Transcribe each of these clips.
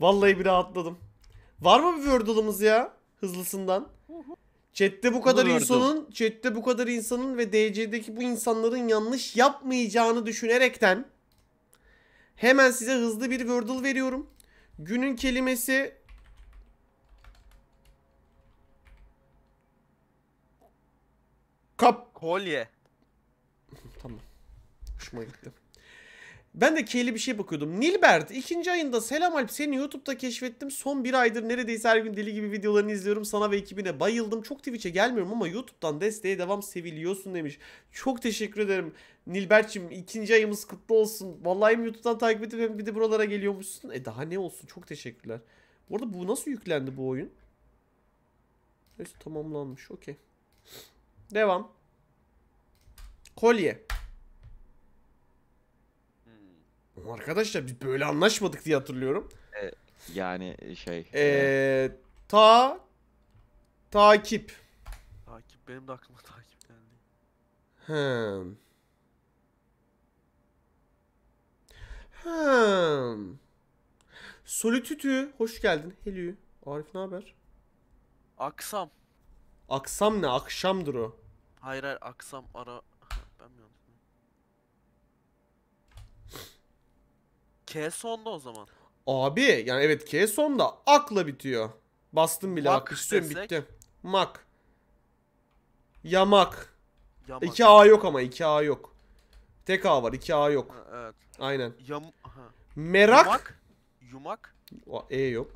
Vallahi bir rahatladım. Var mı bir Wordle'ımız ya? Hızlısından. Chat'te bu kadar Wordle. insanın, chat'te bu kadar insanın ve DC'deki bu insanların yanlış yapmayacağını düşünerekten hemen size hızlı bir Wordle veriyorum. Günün kelimesi Kap. Kolye. tamam. Hoşuma gitti. Ben de keyli bir şey bakıyordum. Nilbert ikinci ayında selam Alp seni YouTube'da keşfettim. Son bir aydır neredeyse her gün deli gibi videolarını izliyorum. Sana ve ekibine bayıldım. Çok Twitch'e gelmiyorum ama YouTube'dan desteğe devam seviliyorsun demiş. Çok teşekkür ederim. Nilbert'cim ikinci ayımız kutlu olsun. Vallahi hem YouTube'dan takip edip hem bir de buralara geliyormuşsun. E daha ne olsun çok teşekkürler. Bu arada bu nasıl yüklendi bu oyun? Neyse tamamlanmış okey. Devam. Kolye. Arkadaşlar biz böyle anlaşmadık diye hatırlıyorum. Ee, yani e, şey. Ee, ta takip. Takip benim de aklıma takip geldi. Hmm. Hmm. Solitütü hoş geldin. Helü. Arif ne haber? Aksam. Aksam ne? Akşamdır o. Hayır hayır aksam ara. Ben mi K sonda o zaman. Abi yani evet K sonda akla bitiyor. Bastım bile Mak akıştım bitti. Mak. Yamak. Yamak. 2A yok ama iki a yok. Tek A var 2A yok. Ha, evet. Aynen. Yam ha. Merak. Yumak. Yumak. O, e yok.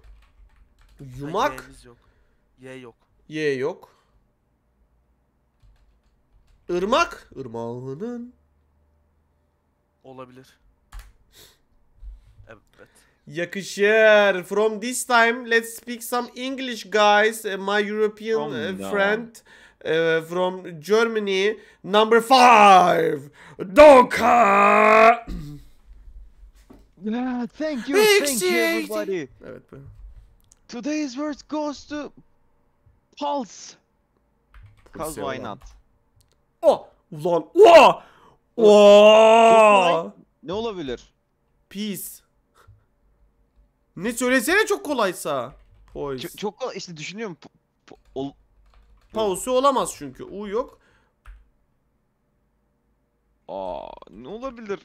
Yumak. Ha, yok. Y yok. Y yok. Irmak. Irmağının. Olabilir. Evet. Yakışır. From this time let's speak some English guys. Uh, my European oh, friend uh, from Germany. Number five. Doka. thank you. thank you everybody. Evet Today's word goes to Pulse. Cause why not? Oh! Ulan! Oh! Oh! Ne olabilir? Peace. Ne söylesene çok kolaysa. Poise. Çok, çok kolay işte düşünüyorum. Po, ol... Pausu olamaz çünkü. U yok. Aa ne olabilir?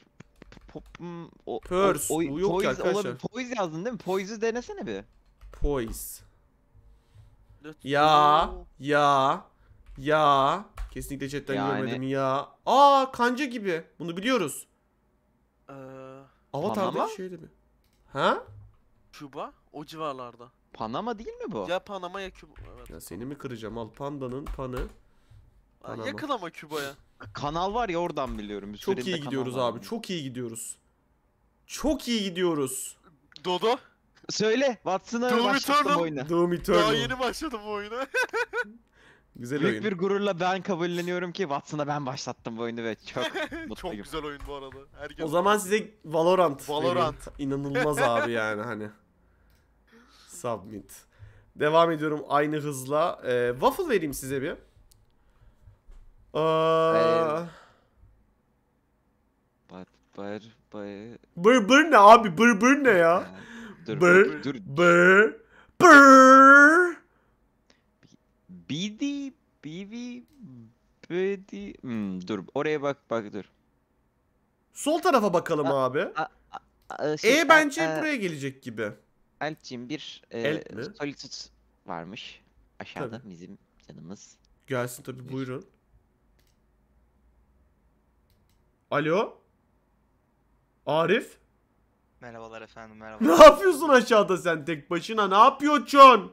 Pop, hmm, o, Purse. U yok poise arkadaşlar. Poise yazdın değil mi? Poise'ı denesene bir. Poise. Ya. Ya. Ya. Kesinlikle chatten yani... görmedim ya. Aa kanca gibi. Bunu biliyoruz. Ee, Avatar'da tamam. şeydi mi? Ha? Küba o civarlarda. Panama değil mi bu? Ya Panama ya Küba. Evet. Ya seni mi kıracağım? Al pandanın panı. Panama. Yakın ama Küba'ya. Kanal var ya oradan biliyorum. Bir Çok iyi gidiyoruz abi. Çok iyi gidiyoruz. Çok iyi gidiyoruz. Dodo. Söyle. Watson'a başlattım oyunu. Doom Eternal. Daha yeni başladım bu oyunu. güzel Büyük oyun. bir gururla ben kabulleniyorum ki Watson'a ben başlattım bu oyunu ve çok mutluyum. çok güzel oyun bu arada. Herkes o zaman size Valorant. Valorant. Vereyim. İnanılmaz abi yani hani. Submit. Devam ediyorum aynı hızla. Ee, waffle vereyim size bir. Ee, Aa... Bır bır bır. Bır bır ne abi? Bır bır ne ya? dur, bır dur. bır bır. BD BV BD hmm, dur oraya bak bak dur. Sol tarafa bakalım a, abi. A, a, a, şey, e bence a, a, buraya gelecek gibi. Ant'cim bir e, Elf varmış aşağıda Tabii. bizim yanımız. Gelsin tabi buyurun. Alo? Arif? Merhabalar efendim Ne yapıyorsun aşağıda sen tek başına? Ne yapıyorsun?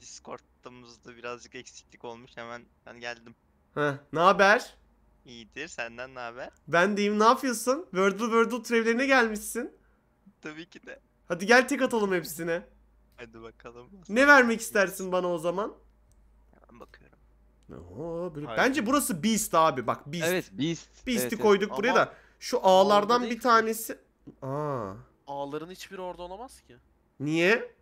Discord'ımızda birazcık eksiklik olmuş hemen ben geldim. Heh, ne haber? İyidir senden ne haber? Ben deyim ne yapıyorsun? Wordle Wordle türevlerine gelmişsin. Tabii ki de. Hadi gel tek atalım hepsine. Hadi bakalım. Ne vermek istersin bana o zaman? Hemen bakıyorum. Oo, böyle... Bence burası Beast abi. Bak Beast. Evet Beast. Beast'i Evet, koyduk evet. buraya Ama- da. Şu ağlardan bir tanesi... Aa. Ağların hiçbiri orada olamaz ki. Niye?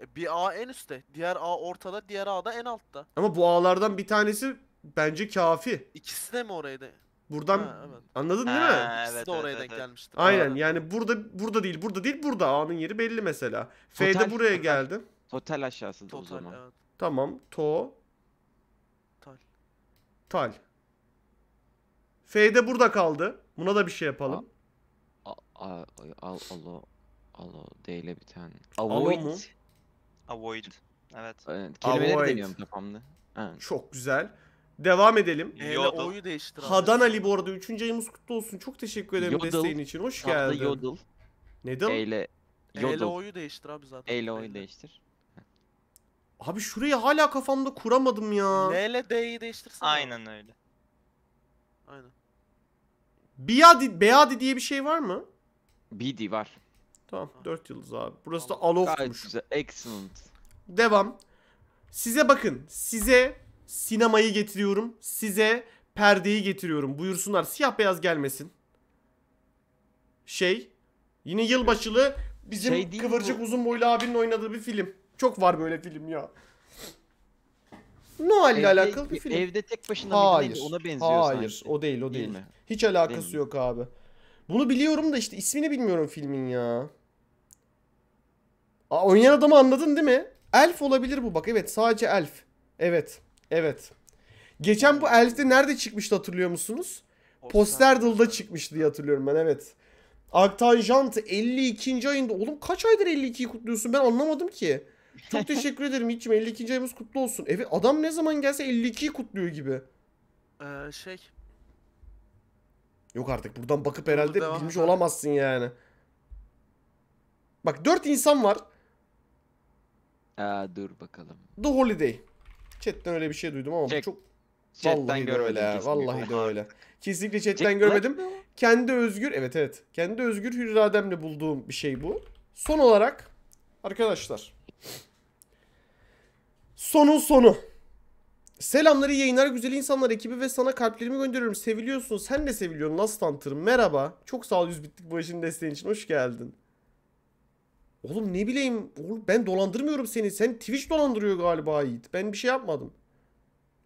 E, bir A en üstte, diğer A ortada, diğer A da en altta. Ama bu ağlardan bir tanesi bence kafi. İkisi de mi oraydı? Buradan ha, evet. anladın değil mi? Ha, evet, de oraya evet, denk evet. gelmiştir. Aynen Doğru. yani burada burada değil, burada değil, burada A'nın yeri belli mesela. Total, F'de buraya geldi. geldim. Total aşağısında total, o zaman. Evet. Tamam. To tal. Tal. F'de burada kaldı. Buna da bir şey yapalım. A, a, a, al alo alo D ile biten. Avoid. mu? Avoid. Evet. evet kelimeleri deniyorum kafamda. Evet. Çok güzel. Devam edelim. Ee, Yodel. O'yu değiştir. Hadan Ali bu arada 3. ayımız kutlu olsun. Çok teşekkür ederim Yodel. desteğin için. Hoş geldin. Tatlı Yodel. Nedir? Eyle. Yodel. Eyle O'yu değiştir abi zaten. Eyle O'yu değiştir. Abi şurayı hala kafamda kuramadım ya. L ile D'yi değiştirsen. Aynen abi. öyle. Aynen. Biadi, Beadi diye bir şey var mı? BD var. Tamam 4 yıldız abi. Burası da Alof'muş. Gayet güzel. Excellent. Devam. Size bakın. Size sinemayı getiriyorum. Size perdeyi getiriyorum. Buyursunlar. Siyah beyaz gelmesin. Şey. Yine yılbaşılı bizim şey kıvırcık bu. uzun boylu abinin oynadığı bir film. Çok var böyle film ya. Noel ile alakalı bir film. Evde tek başına hayır, değil, ona benziyor Hayır sanki. o değil o değil. değil. Mi? Hiç alakası değil yok mi? abi. Bunu biliyorum da işte ismini bilmiyorum filmin ya. Aa, oynayan adamı anladın değil mi? Elf olabilir bu bak evet sadece elf. Evet. Evet. Geçen bu Elf'te nerede çıkmıştı hatırlıyor musunuz? Poster Posterdal'da çıkmıştı diye hatırlıyorum ben evet. Aktanjant 52. ayında. Oğlum kaç aydır 52'yi kutluyorsun ben anlamadım ki. Çok teşekkür ederim içim 52. ayımız kutlu olsun. Evet adam ne zaman gelse 52'yi kutluyor gibi. Ee, şey. Yok artık buradan bakıp herhalde Devam bilmiş olamazsın yani. Bak 4 insan var. Aa, dur bakalım. The Holiday. Chatten öyle bir şey duydum ama Çek. çok Vallahi de öyle ya. Vallahi de öyle. Kesinlikle chatten görmedim. Kendi özgür, evet evet. Kendi özgür hür irademle bulduğum bir şey bu. Son olarak arkadaşlar. Sonun sonu. Selamları yayınlar güzel insanlar ekibi ve sana kalplerimi gönderiyorum. Seviliyorsun. Sen de seviliyorsun. Nasıl tanıtırım? Merhaba. Çok sağ ol 100 bitlik bağışın desteğin için. Hoş geldin. Oğlum ne bileyim. Oğlum ben dolandırmıyorum seni. Sen Twitch dolandırıyor galiba Yiğit. Ben bir şey yapmadım.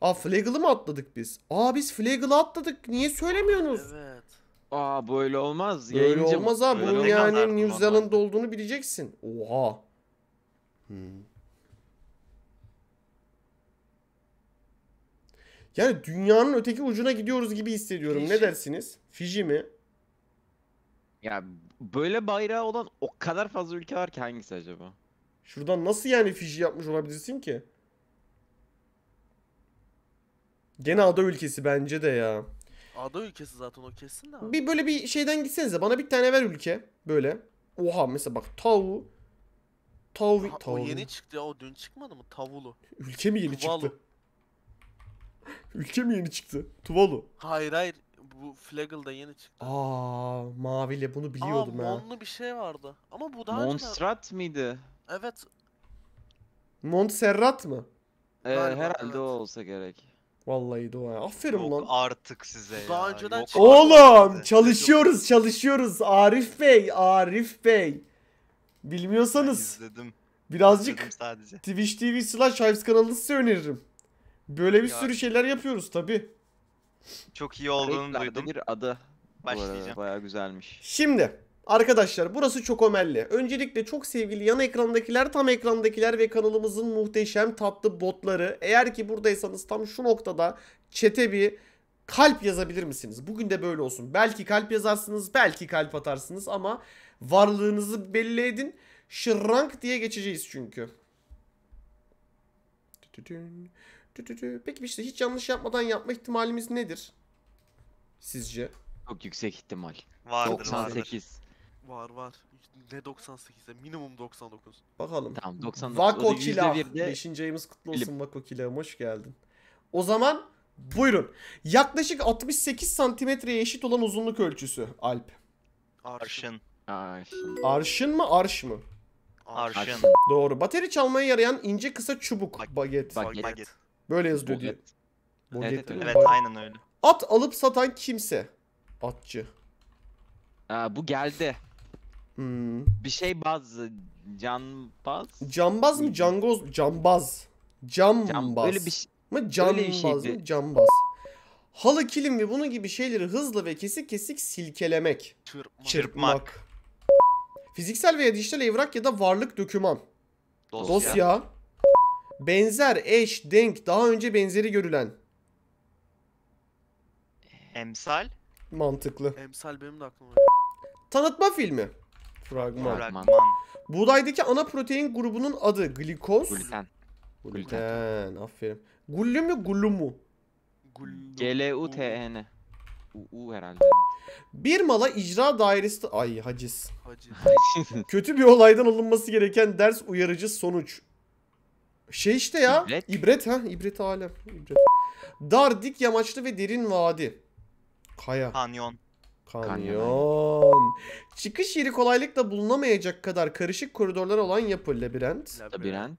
Aa Flaggel'ı mı atladık biz? Aa biz Flaggel'ı atladık. Niye söylemiyorsunuz? Evet. Aa böyle olmaz. Böyle Yayıncı olmaz ha. Bunun yani New Zealand'da olduğunu bileceksin. Oha. Hmm. Yani dünyanın öteki ucuna gidiyoruz gibi hissediyorum. Fiji. Ne dersiniz? Fiji mi? Ya böyle bayrağı olan o kadar fazla ülke var ki hangisi acaba? Şuradan nasıl yani Fiji yapmış olabilirsin ki? Gene ada ülkesi bence de ya. Ada ülkesi zaten o kesin de abi. Bir böyle bir şeyden gitsenize. Bana bir tane ver ülke. Böyle. Oha mesela bak Tavu. Tavu. Ha, Tavu. O yeni çıktı ya. O dün çıkmadı mı? Tavulu. Ülke mi yeni Tuvalu. çıktı? ülke mi yeni çıktı? Tuvalu. Hayır hayır bu Flaggle yeni çıktı. Aa mavili bunu biliyordum Aa, ha. Monlu bir şey vardı. Ama bu daha Monstrat önce... mıydı? Evet. Montserrat mı? Ee, Galiba, herhalde evet. o olsa gerek. Vallahi dua. Aferin Yok lan. artık size ya. Daha önceden Yok Oğlum size. çalışıyoruz çalışıyoruz. Arif Bey, Arif Bey. Bilmiyorsanız. Ben izledim. Birazcık izledim sadece. Twitch TV slash Hives kanalını size öneririm. Böyle bir ya. sürü şeyler yapıyoruz tabi. Çok iyi olduğunu Kayıtlarda duydum. bir adı. Başlayacağım. Bayağı güzelmiş. Şimdi Arkadaşlar burası çok omelli. Öncelikle çok sevgili yan ekrandakiler, tam ekrandakiler ve kanalımızın muhteşem tatlı botları. Eğer ki buradaysanız tam şu noktada çete bir kalp yazabilir misiniz? Bugün de böyle olsun. Belki kalp yazarsınız, belki kalp atarsınız ama varlığınızı belli edin. Şırrank diye geçeceğiz çünkü. Tütün. Peki işte hiç yanlış yapmadan yapma ihtimalimiz nedir? Sizce? Çok yüksek ihtimal. Vardır, 98. Var var. Ne 98'e? Minimum 99. Bakalım. Tamam 99. Vako Kila. 5. ayımız kutlu olsun Vako Kila. Hoş geldin. O zaman buyurun. Yaklaşık 68 santimetreye eşit olan uzunluk ölçüsü Alp. Arşın. Arşın. Arşın mı arş mı? Arşın. Doğru. Bateri çalmaya yarayan ince kısa çubuk. Bag baget. Baget. baget. Böyle yazılıyor diye. Evet, evet, evet aynen öyle. At alıp satan kimse. Atçı. Aa, bu geldi. Hmm. Bir şey baz. Canbaz. Canbaz mı? Cangoz. Canbaz. Canbaz. Cam, öyle bir şey. Mı? Cambaz mı? Canbaz. Halı kilim ve bunun gibi şeyleri hızlı ve kesik kesik silkelemek. Çırpmak. Çırpmak. Fiziksel veya dijital evrak ya da varlık döküman. Dosya. Dosya. Benzer, eş, denk, daha önce benzeri görülen. Emsal. Mantıklı. Emsal benim de aklıma. Tanıtma filmi. Fragman. Fragman. Buğdaydaki ana protein grubunun adı glikoz. Gluten. Gluten. Aferin. Gullüm mü gullüm mu? G-L-U-T-E-N. E. U herhalde. Bir mala icra dairesi... Ay haciz. Haciz. Kötü bir olaydan alınması gereken ders uyarıcı sonuç. Şey işte ya. İbret. İbret ha. İbret alem. İbret. Dar, dik, yamaçlı ve derin vadi. Kaya. Kanyon. Kanyon. Çıkış yeri kolaylıkla bulunamayacak kadar karışık koridorlar olan yapı labirent. Labirent.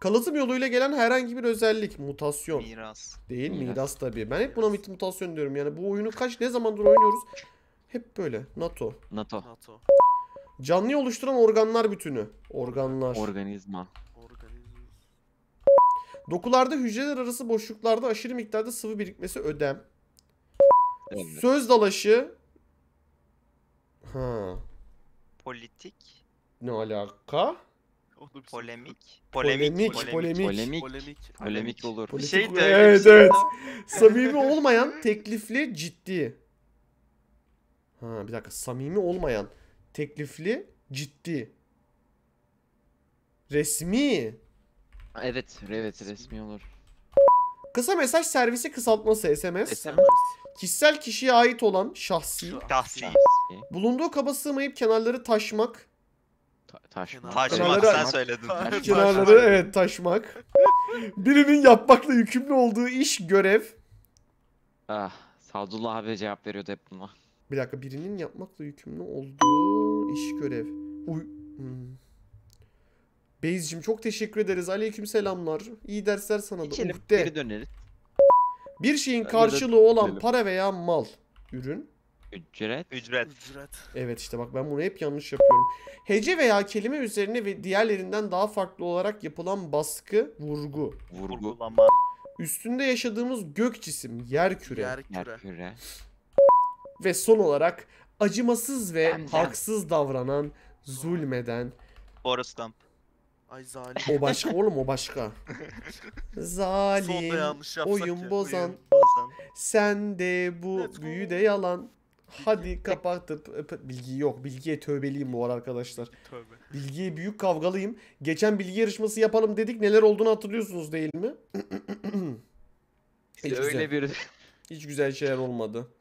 Kalıtım yoluyla gelen herhangi bir özellik. Mutasyon. Miras. Değil miras, miras tabii. Ben hep buna mutasyon diyorum yani. Bu oyunu kaç ne zamandır oynuyoruz? Hep böyle. NATO. NATO. NATO. Canlı oluşturan organlar bütünü. Organlar. Organizma. Dokularda hücreler arası boşluklarda aşırı miktarda sıvı birikmesi ödem. Söz dalaşı. Ha. Politik. Ne alaka? Polemik. Polemik. Polemik. Polemik. Polemik, polemik. polemik olur. Politik. şey de. Evet şey evet. samimi olmayan teklifli ciddi. Ha bir dakika samimi olmayan teklifli ciddi. Resmi. Evet, evet resmi olur. Kısa mesaj servisi kısaltması SMS. SMS. Kişisel kişiye ait olan şahsi. Şahsi. Bulunduğu kaba sığmayıp kenarları taşmak. Ta taşmak. Taşmak Kenarları- sen söyledin. Kenarları evet taşmak. Birinin yapmakla yükümlü olduğu iş görev. Ah, Sadullah abi cevap veriyordu hep buna. Bir dakika birinin yapmakla yükümlü olduğu iş görev. Uy... Hmm. Beyzciğim çok teşekkür ederiz. Aleyküm selamlar. İyi dersler sana da. İçelim Uhde. geri döneriz. Bir şeyin Ben de karşılığı olan para veya mal, ürün. Ücret. Ücret. Ücret. Evet işte bak ben bunu hep yanlış yapıyorum. Hece veya kelime üzerine ve diğerlerinden daha farklı olarak yapılan baskı, vurgu. Vurgu. Üstünde yaşadığımız gök cisim, yer küre. Yer küre. Merküre. Ve son olarak acımasız ve Benden. haksız davranan, zulmeden, Forrest Gump. Ay zalim. O başka oğlum o başka. zalim. Oyun bozan. bozan. Sen de bu Let's büyü go. de yalan. Hadi kapatıp bilgi yok. Bilgiye tövbeliyim bu var arkadaşlar. Tövbe. Bilgiye büyük kavgalıyım. Geçen bilgi yarışması yapalım dedik. Neler olduğunu hatırlıyorsunuz değil mi? Hiç Öyle güzel. bir Hiç güzel şeyler olmadı.